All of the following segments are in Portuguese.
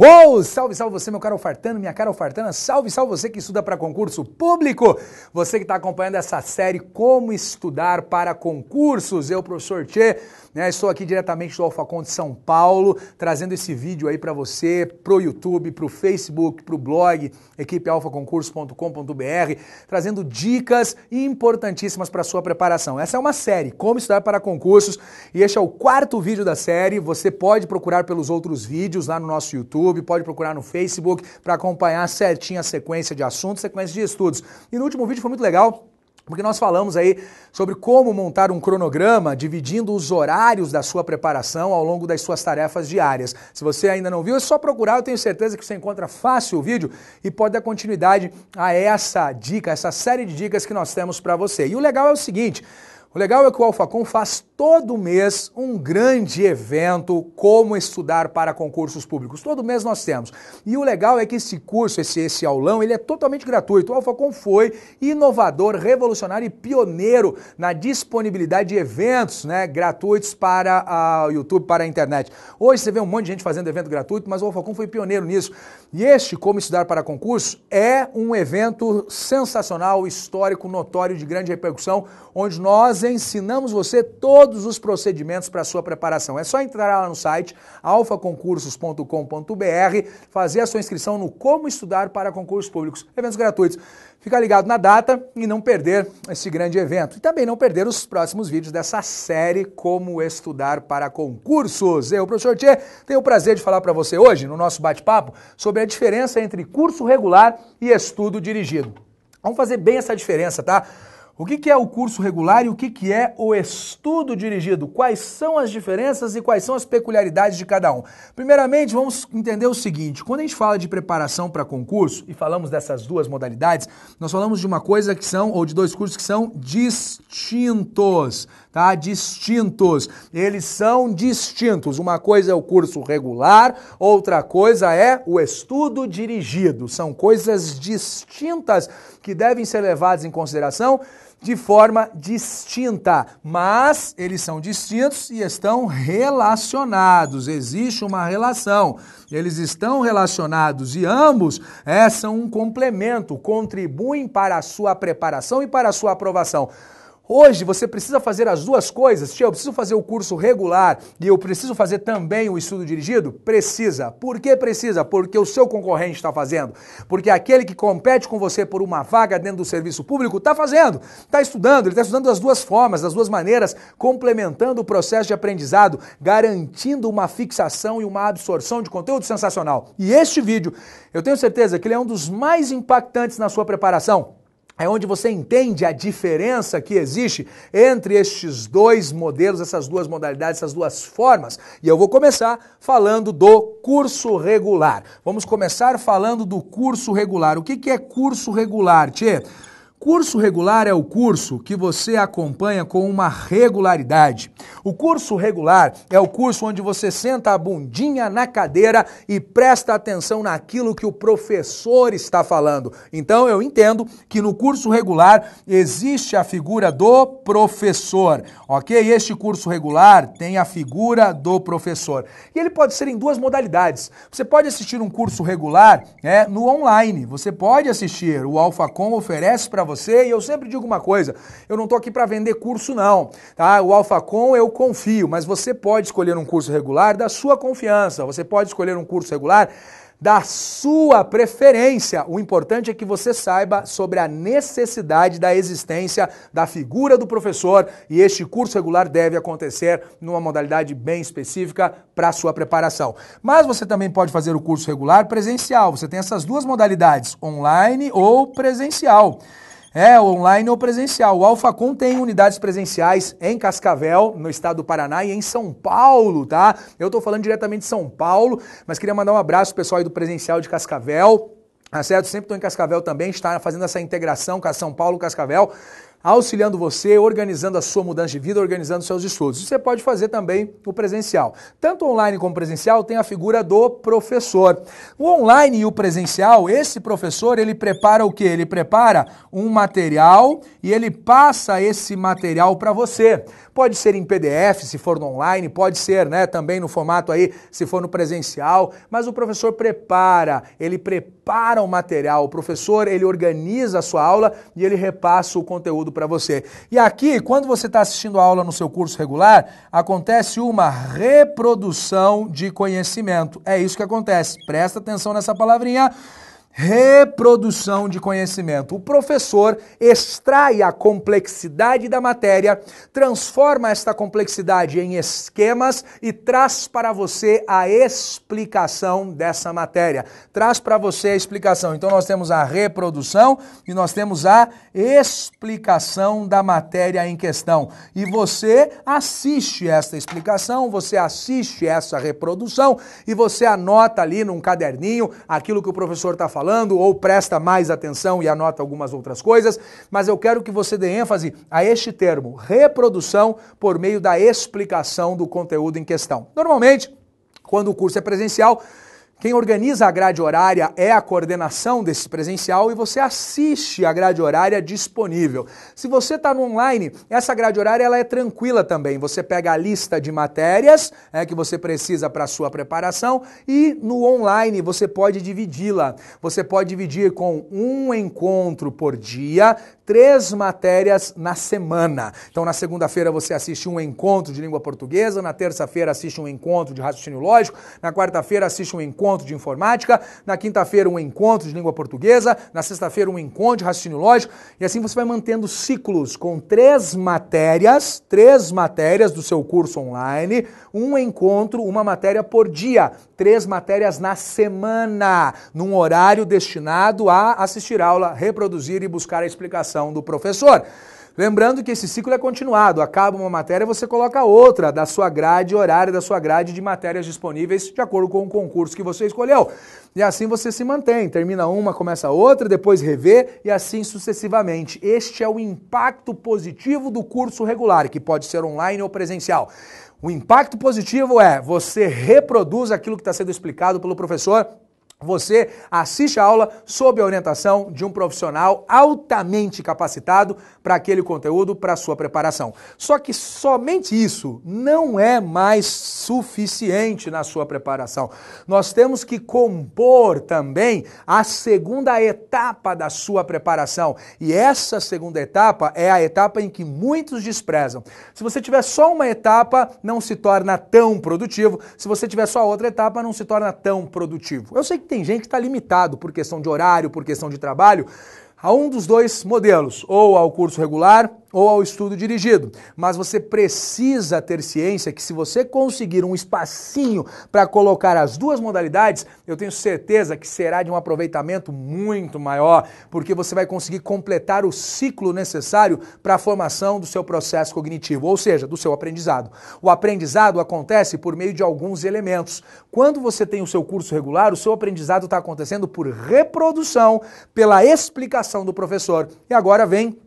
Uou! Salve, salve você, meu caro Fartano, minha cara Fartana. Salve, salve você que estuda para concurso público. Você que está acompanhando essa série Como Estudar para Concursos. Eu, professor Tchê, né, estou aqui diretamente do Alfacon de São Paulo, trazendo esse vídeo aí para você, para o YouTube, para o Facebook, para o blog, equipealfaconcurso.com.br, trazendo dicas importantíssimas para sua preparação. Essa é uma série, Como Estudar para Concursos, e este é o quarto vídeo da série. Você pode procurar pelos outros vídeos lá no nosso YouTube YouTube, pode procurar no Facebook para acompanhar certinho a sequência de assuntos, sequência de estudos. E no último vídeo foi muito legal. Porque nós falamos aí sobre como montar um cronograma dividindo os horários da sua preparação ao longo das suas tarefas diárias. Se você ainda não viu, é só procurar, eu tenho certeza que você encontra fácil o vídeo e pode dar continuidade a essa dica, essa série de dicas que nós temos para você. E o legal é o seguinte, o legal é que o Alfacom faz todo mês um grande evento como estudar para concursos públicos. Todo mês nós temos. E o legal é que esse curso, esse, esse aulão, ele é totalmente gratuito. O Alfacom foi inovador, revolucionário e pioneiro na disponibilidade de eventos né, gratuitos para o YouTube, para a internet. Hoje você vê um monte de gente fazendo evento gratuito, mas o Alfacom foi pioneiro nisso. E este, como estudar para concurso, é um evento sensacional, histórico, notório, de grande repercussão, onde nós nós ensinamos você todos os procedimentos para sua preparação. É só entrar lá no site alfaconcursos.com.br, fazer a sua inscrição no Como Estudar para Concursos Públicos, eventos gratuitos. Ficar ligado na data e não perder esse grande evento. E também não perder os próximos vídeos dessa série Como Estudar para Concursos. Eu, professor Tchê, tenho o prazer de falar para você hoje, no nosso bate-papo, sobre a diferença entre curso regular e estudo dirigido. Vamos fazer bem essa diferença, tá? O que é o curso regular e o que é o estudo dirigido? Quais são as diferenças e quais são as peculiaridades de cada um? Primeiramente, vamos entender o seguinte: quando a gente fala de preparação para concurso e falamos dessas duas modalidades, nós falamos de uma coisa que são, ou de dois cursos que são distintos tá? Distintos. Eles são distintos. Uma coisa é o curso regular, outra coisa é o estudo dirigido. São coisas distintas que devem ser levadas em consideração de forma distinta, mas eles são distintos e estão relacionados. Existe uma relação. Eles estão relacionados e ambos é, são um complemento, contribuem para a sua preparação e para a sua aprovação. Hoje você precisa fazer as duas coisas. Tia, eu preciso fazer o curso regular e eu preciso fazer também o estudo dirigido? Precisa. Por que precisa? Porque o seu concorrente está fazendo. Porque aquele que compete com você por uma vaga dentro do serviço público está fazendo, está estudando, ele está estudando das duas formas, das duas maneiras, complementando o processo de aprendizado, garantindo uma fixação e uma absorção de conteúdo sensacional. E este vídeo, eu tenho certeza que ele é um dos mais impactantes na sua preparação é onde você entende a diferença que existe entre estes dois modelos, essas duas modalidades, essas duas formas. E eu vou começar falando do curso regular. Vamos começar falando do curso regular. O que, é curso regular, Tietê? Curso regular é o curso que você acompanha com uma regularidade. O curso regular é o curso onde você senta a bundinha na cadeira e presta atenção naquilo que o professor está falando. Então eu entendo que no curso regular existe a figura do professor, ok? Este curso regular tem a figura do professor. E ele pode ser em duas modalidades. Você pode assistir um curso regular né, no online, você pode assistir. O AlphaCom oferece para você e eu sempre digo uma coisa, eu não estou aqui para vender curso não, tá? O AlphaCon eu confio, mas você pode escolher um curso regular da sua confiança, você pode escolher um curso regular da sua preferência. O importante é que você saiba sobre a necessidade da existência da figura do professor e este curso regular deve acontecer numa modalidade bem específica para a sua preparação. Mas você também pode fazer o curso regular presencial. Você tem essas duas modalidades, online ou presencial. É, online ou presencial. O Alfacom tem unidades presenciais em Cascavel, no estado do Paraná, e em São Paulo, tá? Eu tô falando diretamente de São Paulo, mas queria mandar um abraço pessoal aí do presencial de Cascavel. Tá certo? Sempre estou em Cascavel também, está fazendo essa integração com a São Paulo Cascavel auxiliando você, organizando a sua mudança de vida, organizando seus estudos. Você pode fazer também o presencial. Tanto online como presencial tem a figura do professor. O online e o presencial, esse professor, ele prepara o que? Ele prepara um material e ele passa esse material para você. Pode ser em PDF, se for no online, pode ser, né, também no formato aí, se for no presencial, mas o professor prepara, ele prepara o material, o professor, ele organiza a sua aula e ele repassa o conteúdo conteúdo para você. E aqui, quando você está assistindo a aula no seu curso regular, acontece uma reprodução de conhecimento. É isso que acontece. Presta atenção nessa palavrinha reprodução de conhecimento. O professor extrai a complexidade da matéria, transforma esta complexidade em esquemas e traz para você a explicação dessa matéria. Traz para você a explicação. Então nós temos a reprodução e nós temos a explicação da matéria em questão. E você assiste esta explicação, você assiste essa reprodução e você anota ali num caderninho aquilo que o professor está falando falando, ou presta mais atenção e anota algumas outras coisas, mas eu quero que você dê ênfase a este termo, reprodução por meio da explicação do conteúdo em questão. Normalmente, quando o curso é presencial, quem organiza a grade horária é a coordenação desse presencial e você assiste a grade horária disponível. Se você está no online, essa grade horária ela é tranquila também. Você pega a lista de matérias é, que você precisa para a sua preparação e no online você pode dividi-la. Você pode dividir com um encontro por dia, três matérias na semana. Então, na segunda-feira você assiste um encontro de língua portuguesa, na terça-feira assiste um encontro de raciocínio lógico, na quarta-feira assiste um encontro encontro de informática, na quinta-feira um encontro de língua portuguesa, na sexta-feira um encontro de raciocínio lógico, e assim você vai mantendo ciclos com três matérias, três matérias do seu curso online, um encontro, uma matéria por dia, três matérias na semana, num horário destinado a assistir aula, reproduzir e buscar a explicação do professor. Lembrando que esse ciclo é continuado, acaba uma matéria, você coloca outra da sua grade horária, da sua grade de matérias disponíveis, de acordo com o concurso que você escolheu. E assim você se mantém, termina uma, começa outra, depois revê e assim sucessivamente. Este é o impacto positivo do curso regular, que pode ser online ou presencial. O impacto positivo é você reproduz aquilo que está sendo explicado pelo professor você assiste a aula sob a orientação de um profissional altamente capacitado para aquele conteúdo, para sua preparação. Só que somente isso não é mais suficiente na sua preparação. Nós temos que compor também a segunda etapa da sua preparação. E essa segunda etapa é a etapa em que muitos desprezam. Se você tiver só uma etapa, não se torna tão produtivo. Se você tiver só outra etapa, não se torna tão produtivo. Eu sei que tem gente que está limitado por questão de horário, por questão de trabalho, a um dos dois modelos, ou ao curso regular ou ao estudo dirigido. Mas você precisa ter ciência que se você conseguir um espacinho para colocar as duas modalidades, eu tenho certeza que será de um aproveitamento muito maior, porque você vai conseguir completar o ciclo necessário para a formação do seu processo cognitivo, ou seja, do seu aprendizado. O aprendizado acontece por meio de alguns elementos. Quando você tem o seu curso regular, o seu aprendizado está acontecendo por reprodução, pela explicação do professor. E agora vem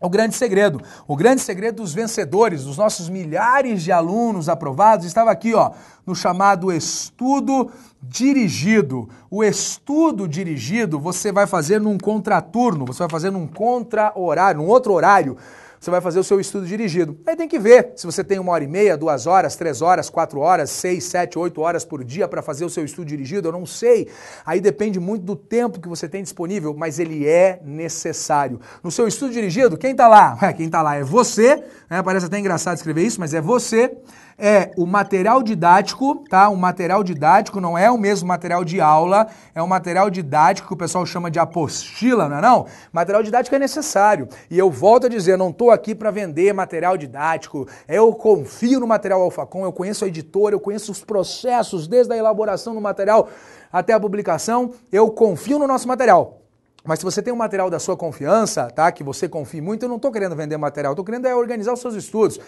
é o grande segredo. O grande segredo dos vencedores, dos nossos milhares de alunos aprovados, estava aqui, ó, no chamado estudo dirigido. O estudo dirigido você vai fazer num contraturno, você vai fazer num contra-horário, num outro horário você vai fazer o seu estudo dirigido. Aí tem que ver se você tem uma hora e meia, duas horas, três horas, quatro horas, seis, sete, oito horas por dia para fazer o seu estudo dirigido, eu não sei. Aí depende muito do tempo que você tem disponível, mas ele é necessário. No seu estudo dirigido, quem está lá? Quem está lá é você, né? parece até engraçado escrever isso, mas é você é o material didático, tá? O material didático não é o mesmo material de aula, é o material didático que o pessoal chama de apostila, não é não? Material didático é necessário. E eu volto a dizer, não estou aqui para vender material didático. Eu confio no material Alfacom, eu conheço a editora, eu conheço os processos desde a elaboração do material até a publicação. Eu confio no nosso material. Mas se você tem um material da sua confiança, tá? Que você confie muito, eu não estou querendo vender material, estou querendo é organizar os seus estudos.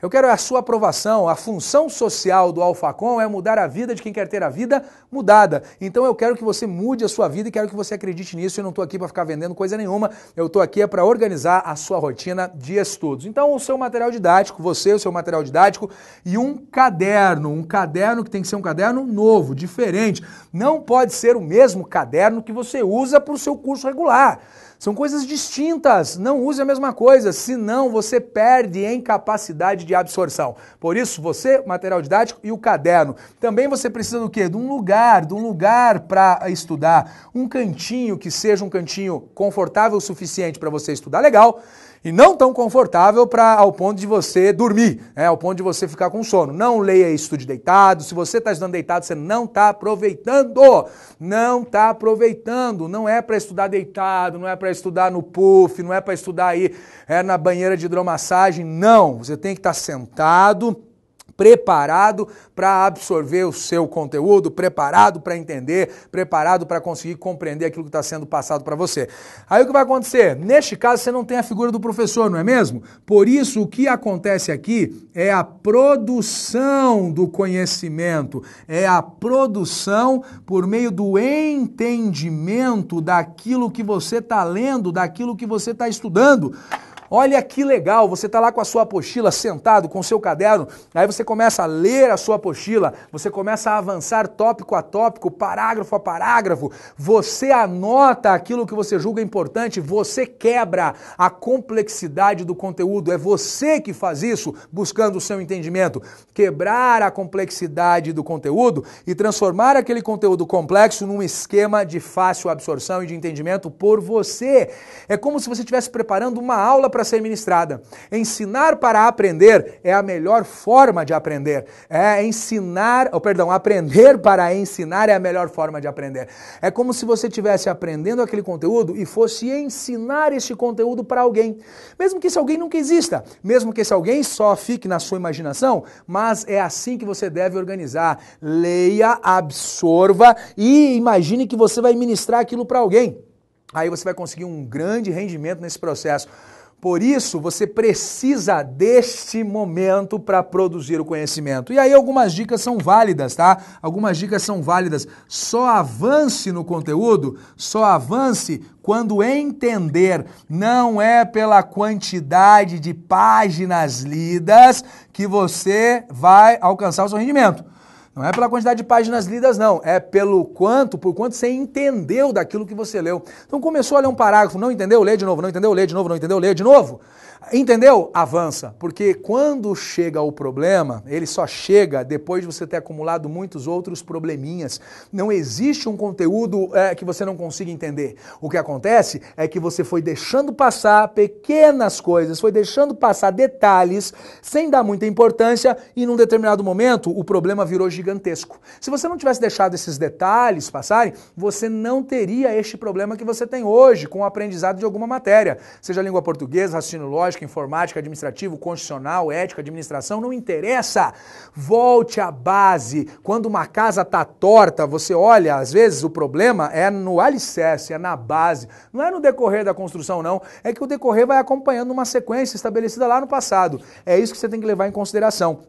Eu quero a sua aprovação. A função social do Alfacom é mudar a vida de quem quer ter a vida mudada. Então eu quero que você mude a sua vida e quero que você acredite nisso. Eu não estou aqui para ficar vendendo coisa nenhuma. Eu estou aqui é para organizar a sua rotina de estudos. Então o seu material didático, você, o seu material didático e um caderno, um caderno que tem que ser um caderno novo, diferente. Não pode ser o mesmo caderno que você usa para o seu curso curso regular. São coisas distintas, não use a mesma coisa, senão você perde em capacidade de absorção. Por isso, você, material didático e o caderno. Também você precisa do quê? De um lugar, de um lugar para estudar, um cantinho que seja um cantinho confortável o suficiente para você estudar legal e não tão confortável para ao ponto de você dormir, né, ao ponto de você ficar com sono. Não leia e estude deitado. Se você está estudando deitado, você não está aproveitando. Não está aproveitando. Não é para estudar deitado, não é para estudar no puff, não é para estudar aí é, na banheira de hidromassagem. Não. Você tem que estar tá sentado preparado para absorver o seu conteúdo, preparado para entender, preparado para conseguir compreender aquilo que está sendo passado para você. Aí o que vai acontecer? Neste caso, você não tem a figura do professor, não é mesmo? Por isso, o que acontece aqui é a produção do conhecimento, é a produção por meio do entendimento daquilo que você está lendo, daquilo que você está estudando. Olha que legal, você está lá com a sua apostila, sentado com o seu caderno, aí você começa a ler a sua apostila, você começa a avançar tópico a tópico, parágrafo a parágrafo, você anota aquilo que você julga importante, você quebra a complexidade do conteúdo, é você que faz isso buscando o seu entendimento. Quebrar a complexidade do conteúdo e transformar aquele conteúdo complexo num esquema de fácil absorção e de entendimento por você. É como se você estivesse preparando uma aula para para ser ministrada. Ensinar para aprender é a melhor forma de aprender. É ensinar, oh, perdão, aprender para ensinar é a melhor forma de aprender. É como se você estivesse aprendendo aquele conteúdo e fosse ensinar este conteúdo para alguém. Mesmo que esse alguém nunca exista, mesmo que esse alguém só fique na sua imaginação, mas é assim que você deve organizar. Leia, absorva e imagine que você vai ministrar aquilo para alguém. Aí você vai conseguir um grande rendimento nesse processo. Por isso, você precisa deste momento para produzir o conhecimento. E aí, algumas dicas são válidas, tá? Algumas dicas são válidas. Só avance no conteúdo, só avance quando entender. Não é pela quantidade de páginas lidas que você vai alcançar o seu rendimento. Não é pela quantidade de páginas lidas, não. É pelo quanto, por quanto você entendeu daquilo que você leu. Então começou a ler um parágrafo, não entendeu? Lê de novo, não entendeu? Lê de novo, não entendeu? Lê de novo. Entendeu? Avança, porque quando chega o problema, ele só chega depois de você ter acumulado muitos outros probleminhas. Não existe um conteúdo é, que você não consiga entender. O que acontece é que você foi deixando passar pequenas coisas, foi deixando passar detalhes sem dar muita importância e num determinado momento o problema virou gigantesco. Se você não tivesse deixado esses detalhes passarem, você não teria este problema que você tem hoje com o aprendizado de alguma matéria, seja língua portuguesa, raciocínio lógico matemática, informática, administrativo, constitucional, ética, administração, não interessa. Volte à base. Quando uma casa está torta, você olha, às vezes o problema é no alicerce, é na base. Não é no decorrer da construção, não. É que o decorrer vai acompanhando uma sequência estabelecida lá no passado. É isso que você tem que levar em consideração.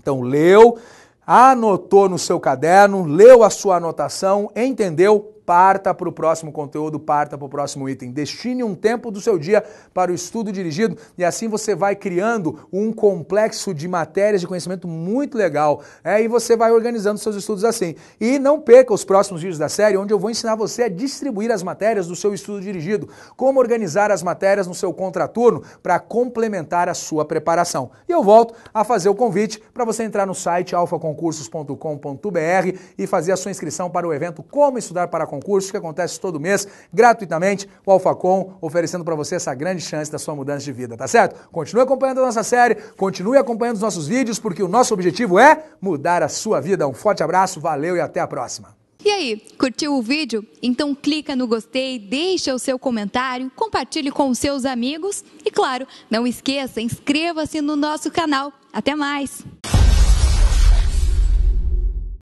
Então, leu, anotou no seu caderno, leu a sua anotação, entendeu, parta para o próximo conteúdo, parta para o próximo item. Destine um tempo do seu dia para o estudo dirigido e assim você vai criando um complexo de matérias de conhecimento muito legal. É, e você vai organizando seus estudos assim. E não perca os próximos vídeos da série, onde eu vou ensinar você a distribuir as matérias do seu estudo dirigido, como organizar as matérias no seu contraturno para complementar a sua preparação. E eu volto a fazer o convite para você entrar no site alfaconcursos.com.br e fazer a sua inscrição para o evento Como Estudar para Concursos Concurso que acontece todo mês, gratuitamente, o Alfacom oferecendo para você essa grande chance da sua mudança de vida, tá certo? Continue acompanhando a nossa série, continue acompanhando os nossos vídeos, porque o nosso objetivo é mudar a sua vida. Um forte abraço, valeu e até a próxima. E aí, curtiu o vídeo? Então clica no gostei, deixa o seu comentário, compartilhe com os seus amigos e claro, não esqueça, inscreva-se no nosso canal. Até mais.